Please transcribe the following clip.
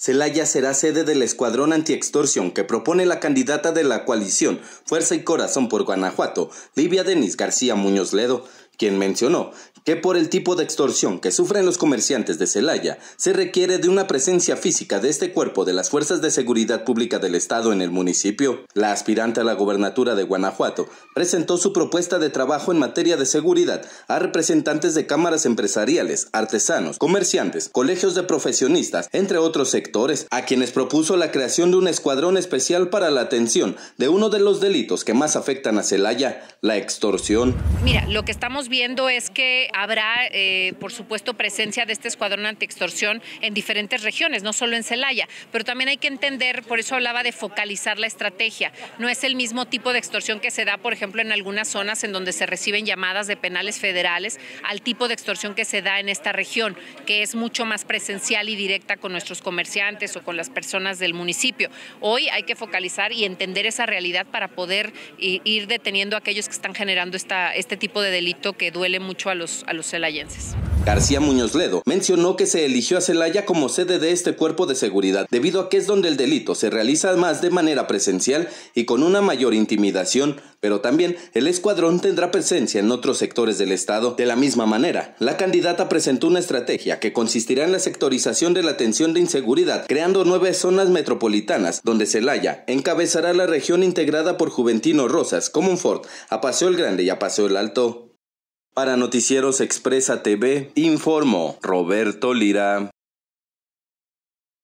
Celaya será sede del escuadrón antiextorsión que propone la candidata de la coalición Fuerza y Corazón por Guanajuato, Livia Denis García Muñoz Ledo, quien mencionó que por el tipo de extorsión que sufren los comerciantes de Celaya, se requiere de una presencia física de este cuerpo de las Fuerzas de Seguridad Pública del Estado en el municipio. La aspirante a la gobernatura de Guanajuato presentó su propuesta de trabajo en materia de seguridad a representantes de cámaras empresariales, artesanos, comerciantes, colegios de profesionistas, entre otros sectores, a quienes propuso la creación de un escuadrón especial para la atención de uno de los delitos que más afectan a Celaya, la extorsión. Mira, lo que estamos viendo es que habrá, eh, por supuesto, presencia de este escuadrón extorsión en diferentes regiones, no solo en Celaya, pero también hay que entender, por eso hablaba de focalizar la estrategia. No es el mismo tipo de extorsión que se da, por ejemplo, en algunas zonas en donde se reciben llamadas de penales federales al tipo de extorsión que se da en esta región, que es mucho más presencial y directa con nuestros comerciantes o con las personas del municipio. Hoy hay que focalizar y entender esa realidad para poder ir deteniendo a aquellos que están generando este tipo de delitos que duele mucho a los, a los celayenses. García Muñoz Ledo mencionó que se eligió a Celaya como sede de este cuerpo de seguridad debido a que es donde el delito se realiza más de manera presencial y con una mayor intimidación, pero también el escuadrón tendrá presencia en otros sectores del estado. De la misma manera, la candidata presentó una estrategia que consistirá en la sectorización de la atención de inseguridad, creando nueve zonas metropolitanas, donde Celaya encabezará la región integrada por Juventino Rosas, Comunfort, Apaseo el Grande y Apaseo el Alto. Para Noticieros Expresa TV, informo Roberto Lira.